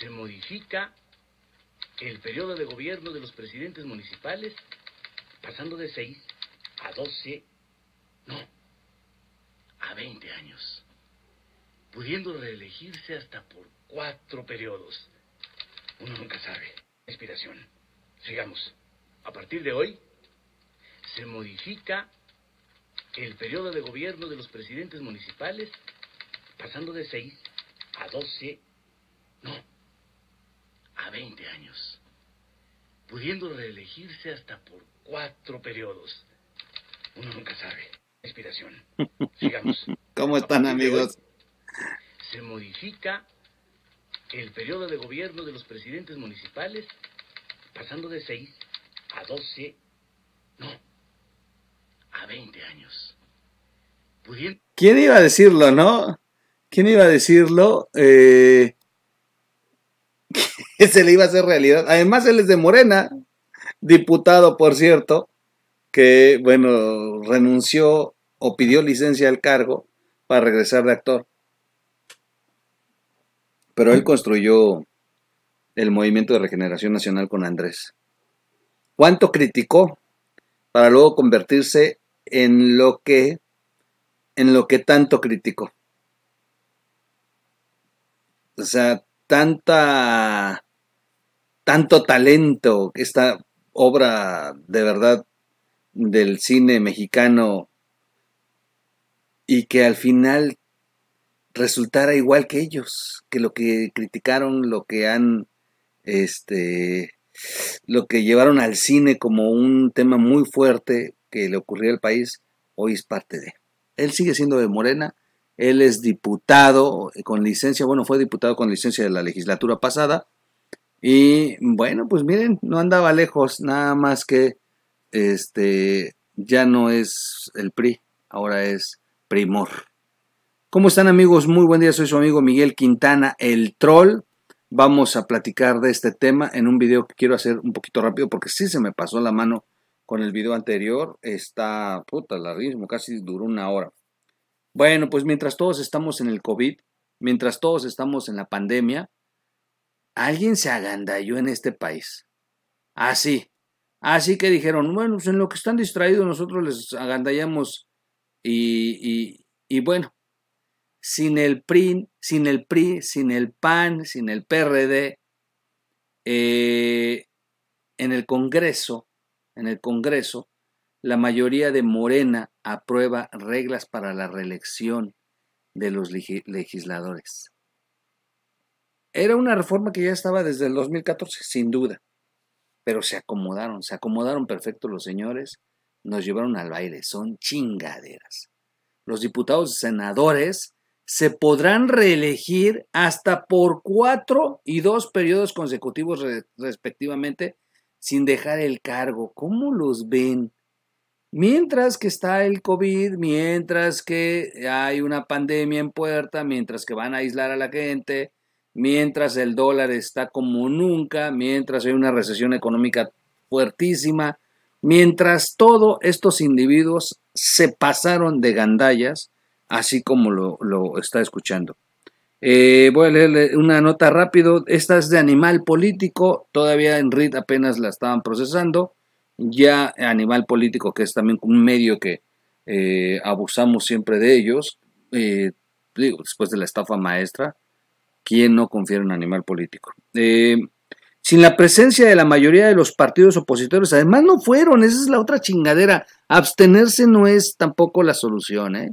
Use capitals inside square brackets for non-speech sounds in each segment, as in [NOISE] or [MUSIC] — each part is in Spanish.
se modifica el periodo de gobierno de los presidentes municipales, pasando de 6 a 12, no, a 20 años, pudiendo reelegirse hasta por cuatro periodos. Uno nunca sabe. Inspiración. Sigamos. A partir de hoy, se modifica el periodo de gobierno de los presidentes municipales, pasando de 6 a 12, no, a 20 años, pudiendo reelegirse hasta por cuatro periodos. Uno nunca sabe. Inspiración. Sigamos. [LAUGHS] ¿Cómo están amigos? Se modifica el periodo de gobierno de los presidentes municipales pasando de 6 a 12, no, a 20 años. ¿Quién iba a decirlo, no? ¿Quién iba a decirlo? Eh, que se le iba a hacer realidad. Además, él es de Morena, diputado, por cierto, que, bueno, renunció o pidió licencia al cargo para regresar de actor. Pero él construyó el movimiento de regeneración nacional con Andrés. ¿Cuánto criticó para luego convertirse en lo que en lo que tanto criticó? O sea, tanto talento, esta obra de verdad del cine mexicano y que al final resultara igual que ellos, que lo que criticaron, lo que han, este, lo que llevaron al cine como un tema muy fuerte que le ocurrió al país, hoy es parte de. Él sigue siendo de Morena, él es diputado con licencia, bueno, fue diputado con licencia de la legislatura pasada. Y bueno, pues miren, no andaba lejos, nada más que este ya no es el PRI, ahora es Primor. ¿Cómo están amigos? Muy buen día, soy su amigo Miguel Quintana, el troll. Vamos a platicar de este tema en un video que quiero hacer un poquito rápido porque sí se me pasó la mano con el video anterior. Está, puta, larguísimo, casi duró una hora. Bueno, pues mientras todos estamos en el COVID, mientras todos estamos en la pandemia, alguien se agandalló en este país. Así. Ah, Así ah, que dijeron, bueno, pues en lo que están distraídos nosotros les agandallamos y, y, bueno, sin el PRI, sin el PRI, sin el PAN, sin el PRD, eh, en el Congreso, en el Congreso, la mayoría de Morena aprueba reglas para la reelección de los legisladores. Era una reforma que ya estaba desde el 2014, sin duda, pero se acomodaron, se acomodaron perfecto los señores, nos llevaron al baile, son chingaderas. Los diputados y senadores se podrán reelegir hasta por cuatro y dos periodos consecutivos respectivamente sin dejar el cargo. ¿Cómo los ven? Mientras que está el COVID, mientras que hay una pandemia en puerta, mientras que van a aislar a la gente, mientras el dólar está como nunca, mientras hay una recesión económica fuertísima, mientras todos estos individuos se pasaron de gandallas, así como lo, está escuchando. Eh, voy a leerle una nota rápido. Esta es de Animal Político, todavía en RIT apenas la estaban procesando ya Animal Político, que es también un medio que eh, abusamos siempre de ellos, eh, digo, después de la estafa maestra, ¿quién no confía en Animal Político? Eh, sin la presencia de la mayoría de los partidos opositores, además no fueron, esa es la otra chingadera, abstenerse no es tampoco la solución, ¿eh?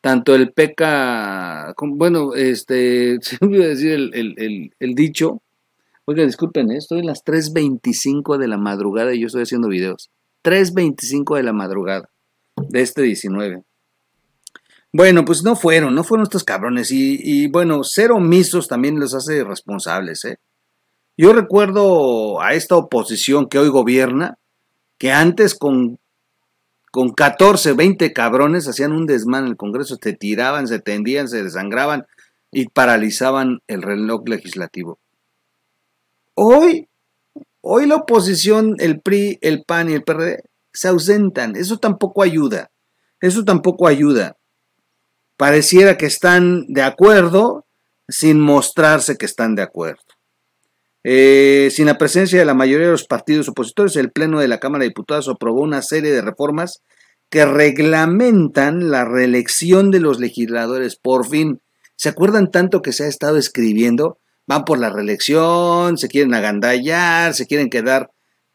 Tanto el PECA, bueno, este, [LAUGHS] se me decir el dicho, Oiga, disculpen, ¿eh? estoy a las 3.25 de la madrugada y yo estoy haciendo videos. 3.25 de la madrugada de este 19. Bueno, pues no fueron, no fueron estos cabrones. Y, bueno, ser omisos también los hace responsables. ¿eh? Yo recuerdo a esta oposición que hoy gobierna, que antes con, con 14, 20 cabrones hacían un desmán en el Congreso, se tiraban, se tendían, se desangraban y paralizaban el reloj legislativo. Hoy, hoy la oposición, el PRI, el PAN y el PRD se ausentan. Eso tampoco ayuda. Eso tampoco ayuda. Pareciera que están de acuerdo sin mostrarse que están de acuerdo. Eh, sin la presencia de la mayoría de los partidos opositores, el Pleno de la Cámara de Diputados aprobó una serie de reformas que reglamentan la reelección de los legisladores. Por fin, ¿se acuerdan tanto que se ha estado escribiendo? van por la reelección, se quieren agandallar, se quieren quedar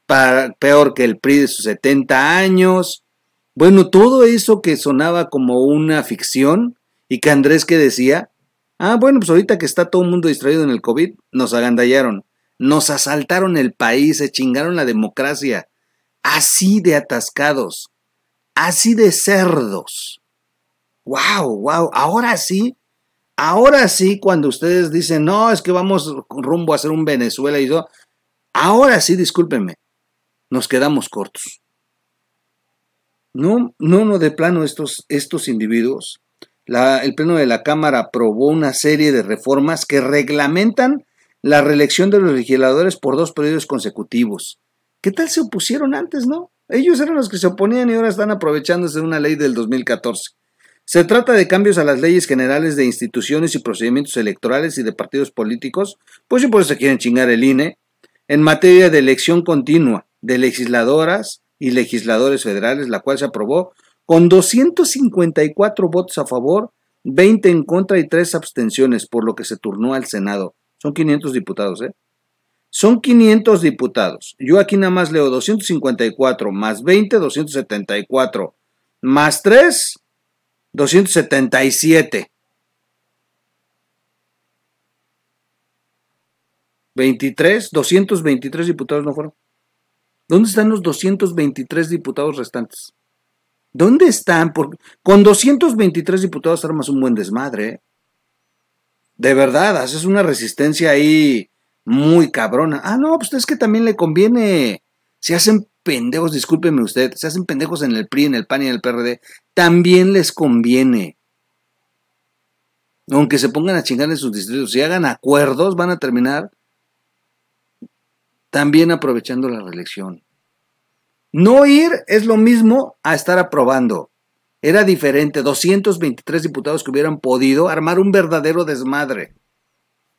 para, peor que el PRI de sus 70 años. Bueno, todo eso que sonaba como una ficción y que Andrés que decía, ah, bueno, pues ahorita que está todo el mundo distraído en el COVID, nos agandallaron, nos asaltaron el país, se chingaron la democracia, así de atascados, así de cerdos. ¡Wow, wow! Ahora sí, Ahora sí, cuando ustedes dicen, no, es que vamos rumbo a hacer un Venezuela y todo, ahora sí, discúlpenme, nos quedamos cortos. No, no, no, de plano estos, estos individuos. el Pleno de la Cámara aprobó una serie de reformas que reglamentan la reelección de los legisladores por dos periodos consecutivos. ¿Qué tal se opusieron antes, no? Ellos eran los que se oponían y ahora están aprovechándose de una ley del 2014. Se trata de cambios a las leyes generales de instituciones y procedimientos electorales y de partidos políticos, pues si por eso quieren chingar el INE, en materia de elección continua de legisladoras y legisladores federales, la cual se aprobó con 254 votos a favor, 20 en contra y 3 abstenciones, por lo que se turnó al Senado. Son 500 diputados, ¿eh? Son 500 diputados. Yo aquí nada más leo 254 más 20, 274 más 3, 277. 23, 223 diputados no fueron. ¿Dónde están los 223 diputados restantes? ¿Dónde están? con 223 diputados armas un buen desmadre. ¿eh? De verdad, haces una resistencia ahí muy cabrona. Ah, no, pues es que también le conviene se hacen pendejos, discúlpeme usted, se hacen pendejos en el PRI, en el PAN y en el PRD, también les conviene. Aunque se pongan a chingar en sus distritos, si hagan acuerdos, van a terminar también aprovechando la reelección. No ir es lo mismo a estar aprobando. Era diferente, 223 diputados que hubieran podido armar un verdadero desmadre.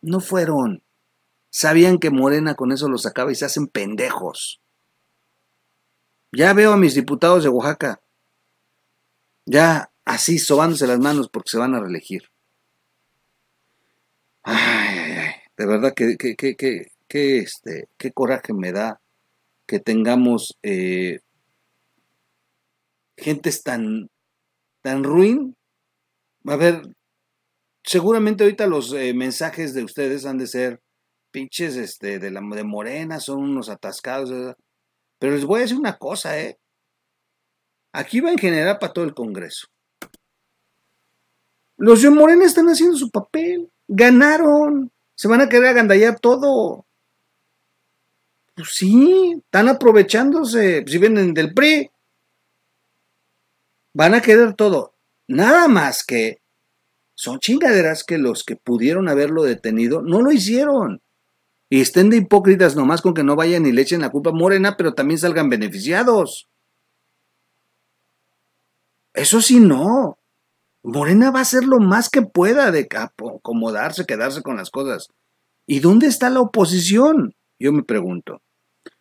No fueron. Sabían que Morena con eso los sacaba y se hacen pendejos. Ya veo a mis diputados de Oaxaca, ya así sobándose las manos porque se van a reelegir. Ay, ay, ay. De verdad que, este, qué coraje me da que tengamos gente eh, gentes tan, tan ruin. A ver, seguramente ahorita los eh, mensajes de ustedes han de ser pinches este, de, de morena, son unos atascados. Pero les voy a decir una cosa, ¿eh? Aquí va en general para todo el Congreso. Los de Morena están haciendo su papel. Ganaron. Se van a querer agandallar todo. Pues sí, están aprovechándose. Si vienen del PRI, van a querer todo. Nada más que son chingaderas que los que pudieron haberlo detenido no lo hicieron. Y estén de hipócritas nomás con que no vayan y le echen la culpa a Morena, pero también salgan beneficiados. Eso sí no. Morena va a hacer lo más que pueda de acomodarse, quedarse con las cosas. ¿Y dónde está la oposición? Yo me pregunto.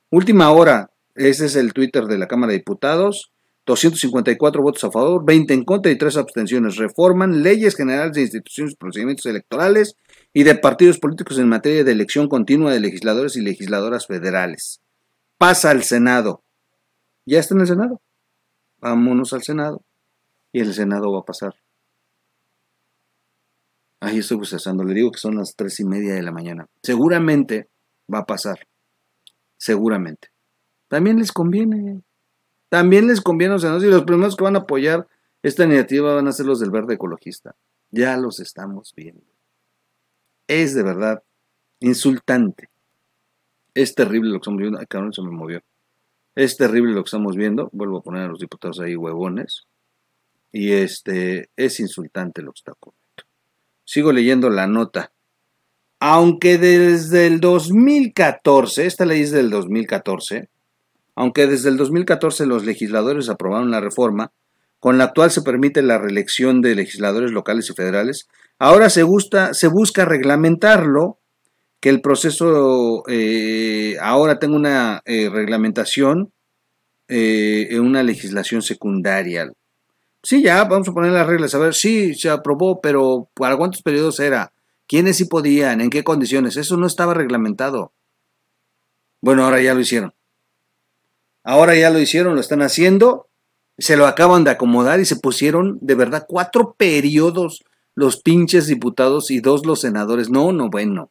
Última hora, ese es el Twitter de la Cámara de Diputados. 254 votos a favor, 20 en contra y 3 abstenciones. Reforman leyes generales de instituciones y procedimientos electorales y de partidos políticos en materia de elección continua de legisladores y legisladoras federales. Pasa al Senado. Ya está en el Senado. Vámonos al Senado. Y el Senado va a pasar. Ahí estoy procesando. Le digo que son las tres y media de la mañana. Seguramente va a pasar. Seguramente. También les conviene. También les conviene a los senadores. Y los primeros que van a apoyar esta iniciativa van a ser los del verde ecologista. Ya los estamos viendo es de verdad insultante. Es terrible lo que estamos viendo. Ay, cabrón, se me movió. Es terrible lo que estamos viendo. Vuelvo a poner a los diputados ahí huevones. Y este es insultante lo que está ocurriendo. Sigo leyendo la nota. Aunque desde el 2014, esta ley es del 2014, aunque desde el 2014 los legisladores aprobaron la reforma, con la actual se permite la reelección de legisladores locales y federales, ahora se, gusta, se busca reglamentarlo, que el proceso eh, ahora tenga una eh, reglamentación, eh, en una legislación secundaria. Sí, ya, vamos a poner las reglas, a ver, sí, se aprobó, pero ¿para cuántos periodos era? ¿Quiénes sí podían? ¿En qué condiciones? Eso no estaba reglamentado. Bueno, ahora ya lo hicieron. Ahora ya lo hicieron, lo están haciendo se lo acaban de acomodar y se pusieron de verdad cuatro periodos los pinches diputados y dos los senadores. No, no, bueno,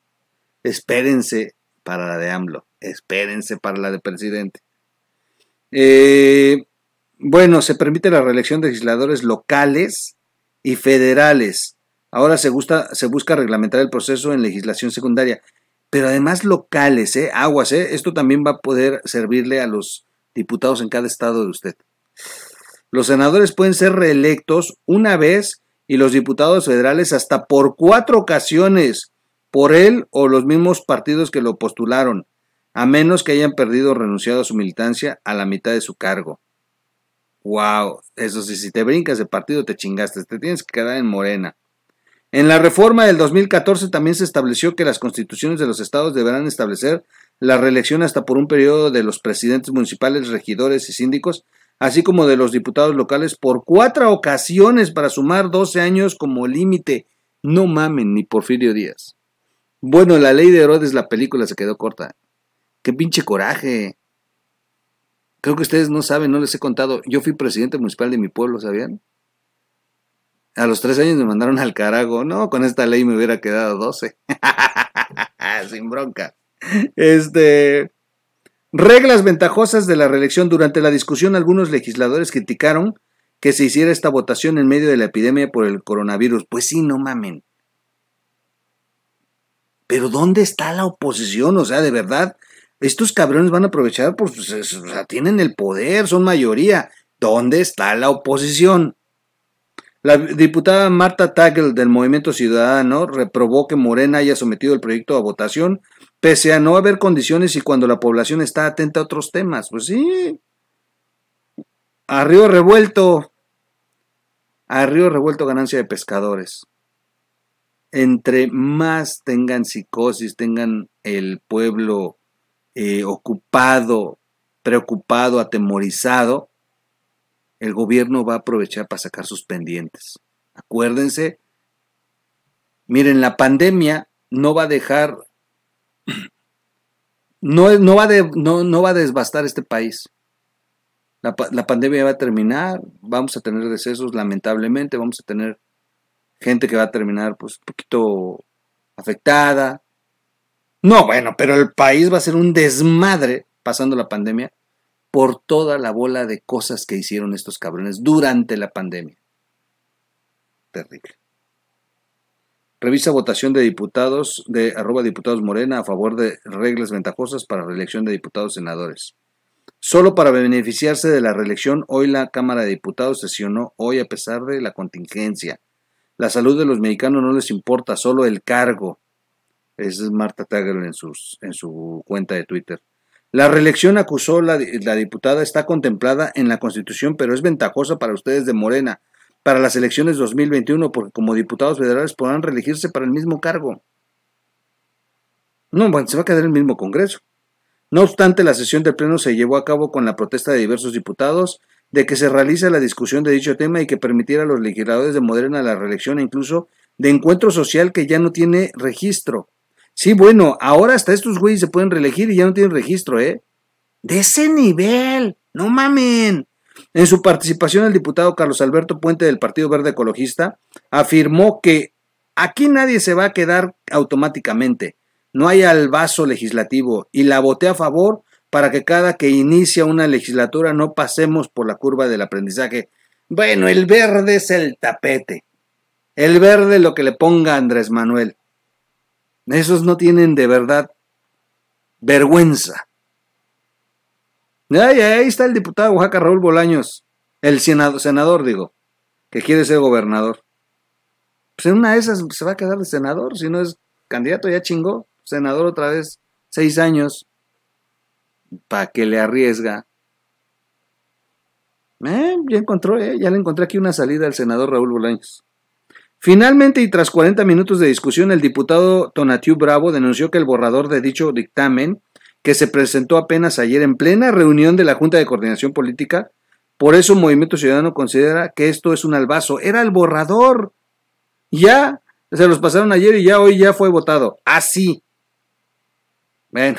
espérense para la de AMLO, espérense para la de presidente. Eh, bueno, se permite la reelección de legisladores locales y federales. Ahora se, gusta, se busca reglamentar el proceso en legislación secundaria, pero además locales, eh, aguas, eh. esto también va a poder servirle a los diputados en cada estado de usted. Los senadores pueden ser reelectos una vez y los diputados federales hasta por cuatro ocasiones por él o los mismos partidos que lo postularon, a menos que hayan perdido o renunciado a su militancia a la mitad de su cargo. Wow, eso sí, si te brincas de partido te chingaste, te tienes que quedar en Morena. En la reforma del 2014 también se estableció que las constituciones de los estados deberán establecer la reelección hasta por un periodo de los presidentes municipales, regidores y síndicos así como de los diputados locales, por cuatro ocasiones para sumar 12 años como límite. No mamen, ni Porfirio Díaz. Bueno, la ley de Herodes, la película se quedó corta. ¡Qué pinche coraje! Creo que ustedes no saben, no les he contado. Yo fui presidente municipal de mi pueblo, ¿sabían? A los tres años me mandaron al carajo. No, con esta ley me hubiera quedado 12. [LAUGHS] Sin bronca. Este. Reglas ventajosas de la reelección. Durante la discusión, algunos legisladores criticaron que se hiciera esta votación en medio de la epidemia por el coronavirus. Pues sí, no mamen. Pero ¿dónde está la oposición? O sea, de verdad, estos cabrones van a aprovechar, pues, pues tienen el poder, son mayoría. ¿Dónde está la oposición? La diputada Marta Tagel del Movimiento Ciudadano reprobó que Morena haya sometido el proyecto a votación Pese a no haber condiciones y cuando la población está atenta a otros temas. Pues sí. A río revuelto. A río revuelto ganancia de pescadores. Entre más tengan psicosis, tengan el pueblo eh, ocupado, preocupado, atemorizado, el gobierno va a aprovechar para sacar sus pendientes. Acuérdense, miren, la pandemia no va a dejar no, va, a desbastar este país. La, pandemia va a terminar, vamos a tener decesos, lamentablemente, vamos a tener gente que va a terminar pues un poquito afectada. No, bueno, pero el país va a ser un desmadre pasando la pandemia por toda la bola de cosas que hicieron estos cabrones durante la pandemia. Terrible. Revisa votación de diputados de arroba diputados morena a favor de reglas ventajosas para reelección de diputados senadores. Solo para beneficiarse de la reelección, hoy la Cámara de Diputados sesionó hoy a pesar de la contingencia. La salud de los mexicanos no les importa, solo el cargo. es Marta Tagle en, su cuenta de Twitter. La reelección, acusó la diputada, está contemplada en la Constitución, pero es ventajosa para ustedes de Morena para las elecciones 2021, porque como diputados federales podrán reelegirse para el mismo cargo. No, se va a quedar el mismo Congreso. No obstante, la sesión del Pleno se llevó a cabo con la protesta de diversos diputados de que se realice la discusión de dicho tema y que permitiera a los legisladores de Moderna la reelección incluso de encuentro social que ya no tiene registro. Sí, bueno, ahora hasta estos güeyes se pueden reelegir y ya no tienen registro, ¿eh? De ese nivel, no mamen. En su participación, el diputado Carlos Alberto Puente del Partido Verde Ecologista afirmó que aquí nadie se va a quedar automáticamente, no hay al vaso legislativo y la voté a favor para que cada que inicia una legislatura no pasemos por la curva del aprendizaje. Bueno, el verde es el tapete. El verde lo que le ponga Andrés Manuel. Esos no tienen de verdad vergüenza ahí está el diputado de Oaxaca, Raúl Bolaños. El senador, senador, digo, que quiere ser gobernador. Pues en una de esas se va a quedar de senador, si no es candidato ya chingó. Senador otra vez, seis años. ¿Para que le arriesga? Eh, ya encontró, eh, ya le encontré aquí una salida al senador Raúl Bolaños. Finalmente, y tras 40 minutos de discusión, el diputado Tonatiu Bravo denunció que el borrador de dicho dictamen que se presentó apenas ayer en plena reunión de la Junta de Coordinación Política. Por eso Movimiento Ciudadano considera que esto es un albazo. Era el borrador. Ya se los pasaron ayer y ya hoy ya fue votado. Así. Bueno,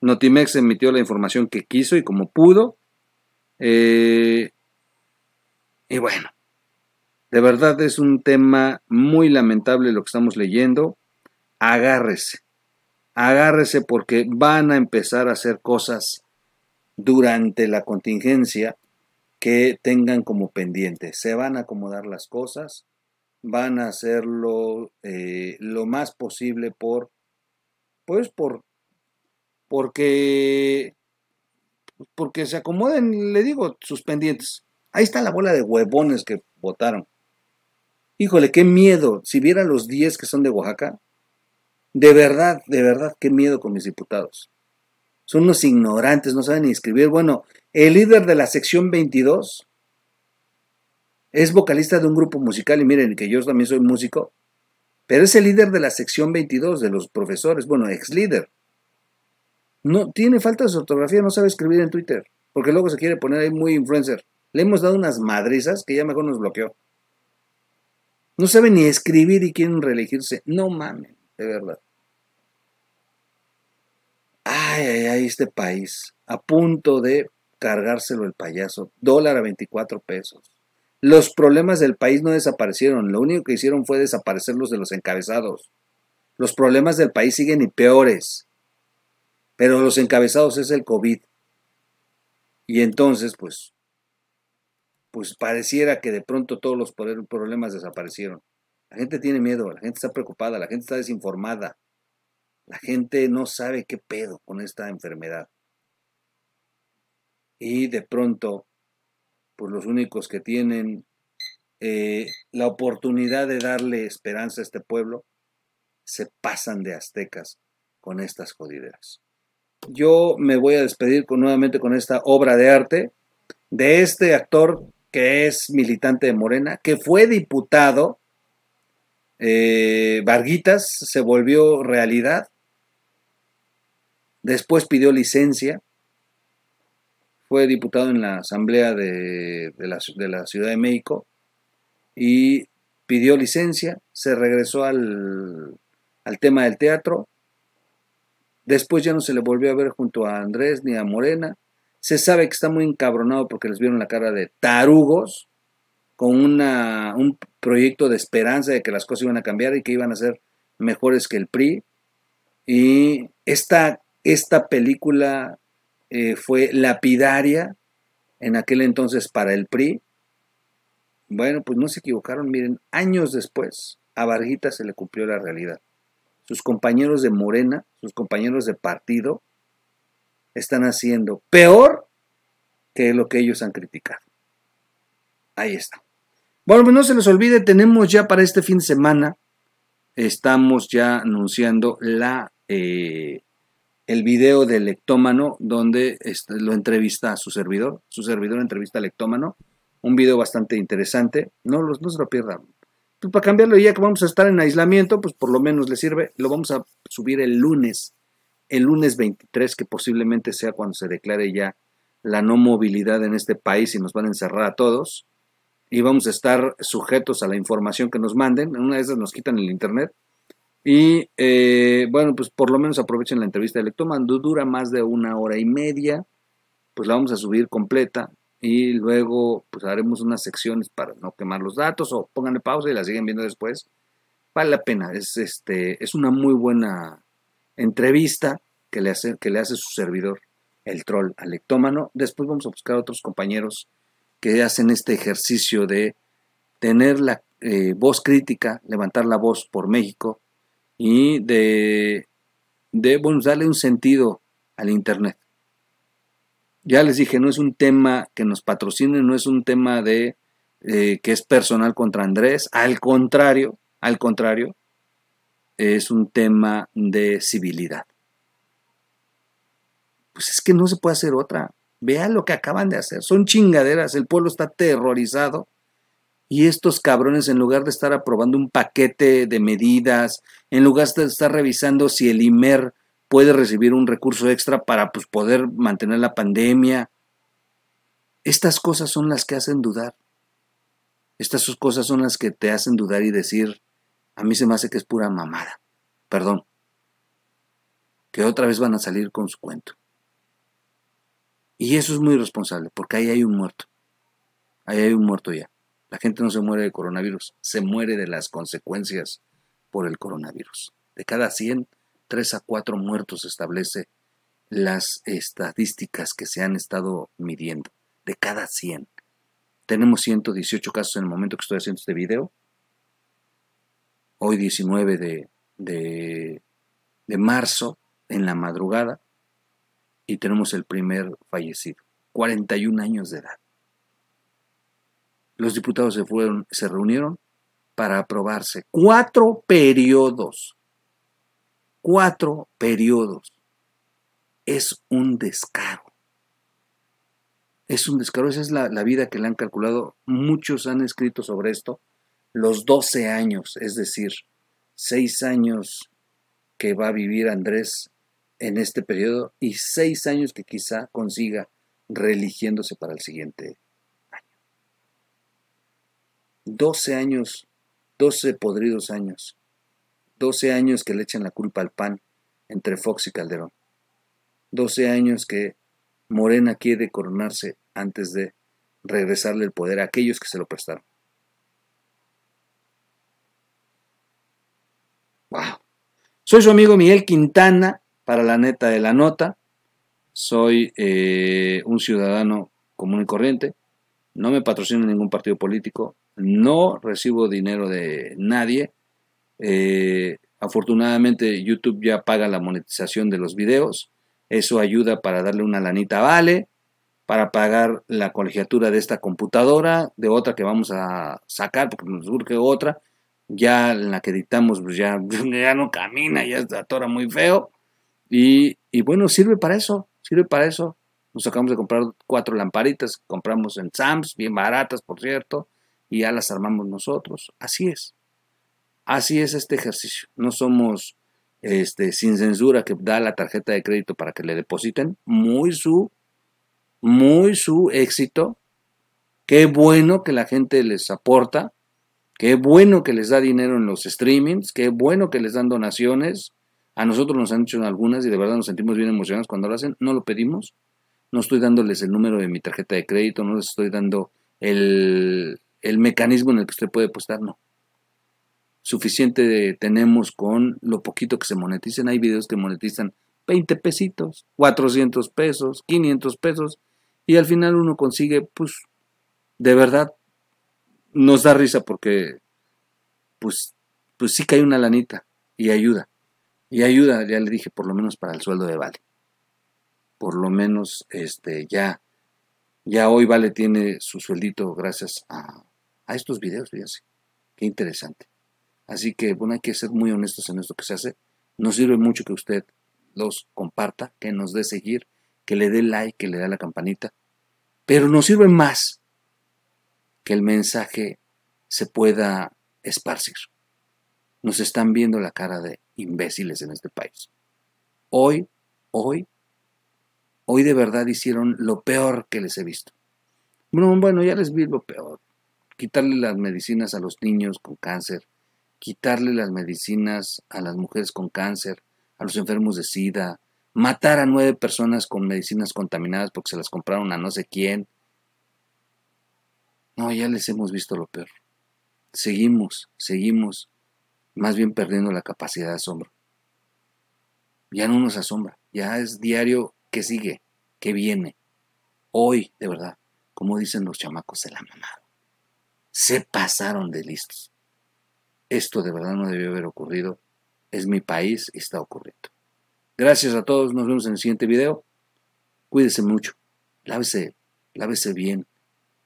Notimex emitió la información que quiso y como pudo. Eh, y bueno, de verdad es un tema muy lamentable lo que estamos leyendo. Agárrese agárrese porque van a empezar a hacer cosas durante la contingencia que tengan como pendiente. Se van a acomodar las cosas, van a hacerlo eh, lo más posible por, pues por, porque, porque se acomoden, le digo, sus pendientes. Ahí está la bola de huevones que votaron. Híjole, qué miedo. Si viera los 10 que son de Oaxaca, de verdad, de verdad, qué miedo con mis diputados. Son unos ignorantes, no saben ni escribir. Bueno, el líder de la sección 22 es vocalista de un grupo musical y miren que yo también soy músico, pero es el líder de la sección 22 de los profesores, bueno, ex líder. No, tiene falta de ortografía, no sabe escribir en Twitter, porque luego se quiere poner ahí muy influencer. Le hemos dado unas madrizas que ya mejor nos bloqueó. No sabe ni escribir y quieren reelegirse. No mamen de verdad. Ay, ay, ay, este país, a punto de cargárselo el payaso, dólar a 24 pesos. Los problemas del país no desaparecieron, lo único que hicieron fue desaparecer los de los encabezados. Los problemas del país siguen y peores, pero los encabezados es el COVID. Y entonces, pues, pues pareciera que de pronto todos los problemas desaparecieron. La gente tiene miedo, la gente está preocupada, la gente está desinformada. La gente no sabe qué pedo con esta enfermedad. Y de pronto, pues los únicos que tienen eh, la oportunidad de darle esperanza a este pueblo, se pasan de aztecas con estas jodideras. Yo me voy a despedir nuevamente con esta obra de arte de este actor que es militante de Morena, que fue diputado eh, Varguitas se volvió realidad. Después pidió licencia. Fue diputado en la Asamblea de, la, Ciudad de México y pidió licencia, se regresó al, tema del teatro, Después ya no se le volvió a ver junto a Andrés ni a Morena. Se sabe que está muy encabronado porque les vieron la cara de tarugos con una, un, proyecto de esperanza de que las cosas iban a cambiar y que iban a ser mejores que el PRI. Y esta, esta película eh, fue lapidaria en aquel entonces para el PRI. Bueno, pues no se equivocaron, miren, años después a Barjita se le cumplió la realidad. Sus compañeros de Morena, sus compañeros de partido, están haciendo peor que lo que ellos han criticado. Ahí está. Bueno, pues no se les olvide, tenemos ya para este fin de semana, estamos ya anunciando la, eh, el video del lectómano donde lo entrevista a su servidor, su servidor entrevista al lectómano, un video bastante interesante, no, los, no se lo pierdan. Pues para cambiarlo ya que vamos a estar en aislamiento, pues por lo menos le sirve, lo vamos a subir el lunes, el lunes 23, que posiblemente sea cuando se declare ya la no movilidad en este país y nos van a encerrar a todos y vamos a estar sujetos a la información que nos manden. En una de esas nos quitan el internet. Y eh, bueno, pues por lo menos aprovechen la entrevista de Lectoman. Dura más de una hora y media. Pues la vamos a subir completa. Y luego pues haremos unas secciones para no quemar los datos o pónganle pausa y la siguen viendo después. Vale la pena. Es, este, es una muy buena entrevista que le hace, que le hace su servidor, el troll, al Después vamos a buscar a otros compañeros que hacen este ejercicio de tener la eh, voz crítica, levantar la voz por México y de, darle un sentido al Internet. Ya les dije, no es un tema que nos patrocine, no es un tema de eh, que es personal contra Andrés, al contrario, al contrario, es un tema de civilidad. Pues es que no se puede hacer otra. Vean lo que acaban de hacer. Son chingaderas. El pueblo está aterrorizado. Y estos cabrones, en lugar de estar aprobando un paquete de medidas, en lugar de estar revisando si el IMER puede recibir un recurso extra para pues, poder mantener la pandemia, estas cosas son las que hacen dudar. Estas cosas son las que te hacen dudar y decir, a mí se me hace que es pura mamada. Perdón. Que otra vez van a salir con su cuento. Y eso es muy responsable porque ahí hay un muerto. Ahí hay un muerto ya. La gente no se muere de coronavirus, se muere de las consecuencias por el coronavirus. De cada 100, 3 a 4 muertos establece las estadísticas que se han estado midiendo. De cada 100. Tenemos 118 casos en el momento que estoy haciendo este video. Hoy 19 de, de marzo, en la madrugada, y tenemos el primer fallecido, 41 años de edad. Los diputados se fueron, se reunieron para aprobarse cuatro periodos. Cuatro periodos. Es un descaro. Es un descaro. Esa es la, la vida que le han calculado. Muchos han escrito sobre esto. Los 12 años, es decir, seis años que va a vivir Andrés en este periodo y seis años que quizá consiga reeligiéndose para el siguiente año. Doce años, doce podridos años, doce años que le echan la culpa al PAN entre Fox y Calderón, doce años que Morena quiere coronarse antes de regresarle el poder a aquellos que se lo prestaron. ¡Wow! Soy su amigo Miguel Quintana para la neta de la nota, soy eh, un ciudadano común y corriente, no me patrocino ningún partido político, no recibo dinero de nadie. Eh, afortunadamente YouTube ya paga la monetización de los videos, eso ayuda para darle una lanita Vale, para pagar la colegiatura de esta computadora, de otra que vamos a sacar, porque nos urge otra, ya en la que dictamos pues [LAUGHS] ya, no camina, ya está tora muy feo. Y, bueno, sirve para eso, sirve para eso. Nos acabamos de comprar cuatro lamparitas, compramos en Sams, bien baratas, por cierto, y ya las armamos nosotros. Así es. Así es este ejercicio. No somos este, sin censura que da la tarjeta de crédito para que le depositen. Muy su, muy su éxito. Qué bueno que la gente les aporta. Qué bueno que les da dinero en los streamings. Qué bueno que les dan donaciones. A nosotros nos han hecho algunas y de verdad nos sentimos bien emocionados cuando lo hacen. No lo pedimos. No estoy dándoles el número de mi tarjeta de crédito, no les estoy dando el, mecanismo en el que usted puede apostar, no. Suficiente tenemos con lo poquito que se moneticen. Hay videos que monetizan 20 pesitos, 400 pesos, 500 pesos, y al final uno consigue, pues, de verdad, nos da risa porque, pues, pues sí que hay una lanita y ayuda. Y ayuda, ya le dije, por lo menos para el sueldo de Vale. Por lo menos este, ya, ya hoy Vale tiene su sueldito gracias a, a estos videos, fíjense. Qué interesante. Así que, bueno, hay que ser muy honestos en esto que se hace. Nos sirve mucho que usted los comparta, que nos dé seguir, que le dé like, que le dé la campanita. Pero nos sirve más que el mensaje se pueda esparcir. Nos están viendo la cara de imbéciles en este país. Hoy, hoy, hoy de verdad hicieron lo peor que les he visto. Bueno, bueno, ya les vi lo peor. Quitarle las medicinas a los niños con cáncer, quitarle las medicinas a las mujeres con cáncer, a los enfermos de SIDA, matar a nueve personas con medicinas contaminadas porque se las compraron a no sé quién. No, ya les hemos visto lo peor. Seguimos, seguimos más bien perdiendo la capacidad de asombro. Ya no nos asombra, ya es diario que sigue, que viene. Hoy, de verdad, como dicen los chamacos, se la mamaron. Se pasaron de listos. Esto de verdad no debió haber ocurrido. Es mi país y está ocurriendo. Gracias a todos, nos vemos en el siguiente video. Cuídense mucho, lávese, lávese bien.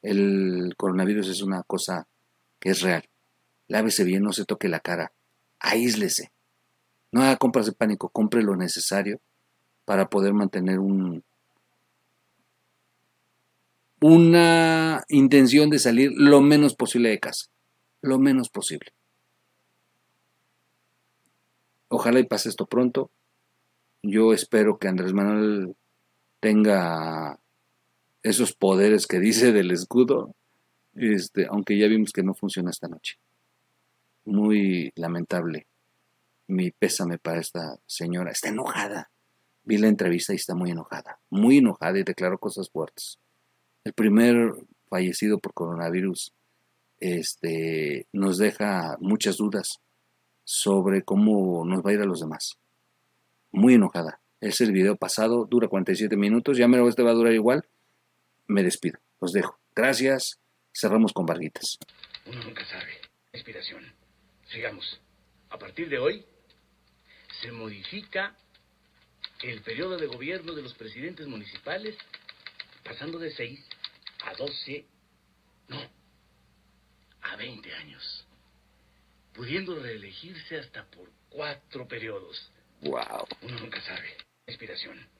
El coronavirus es una cosa que es real. Lávese bien, no se toque la cara. Aíslese. No haga compras de pánico, compre lo necesario para poder mantener un, una intención de salir lo menos posible de casa. Lo menos posible. Ojalá y pase esto pronto. Yo espero que Andrés Manuel tenga esos poderes que dice del escudo, este, aunque ya vimos que no funciona esta noche muy lamentable. Mi pésame para esta señora. Está enojada. Vi la entrevista y está muy enojada. Muy enojada y declaró cosas fuertes. El primer fallecido por coronavirus este, nos deja muchas dudas sobre cómo nos va a ir a los demás. Muy enojada. Es el video pasado, dura 47 minutos, ya me lo este va a durar igual. Me despido, los dejo. Gracias, cerramos con barritas. Uno nunca sabe. Inspiración. Sigamos. A partir de hoy se modifica el periodo de gobierno de los presidentes municipales pasando de 6 a 12, no, a 20 años, pudiendo reelegirse hasta por cuatro periodos. Wow. Uno nunca sabe. Inspiración.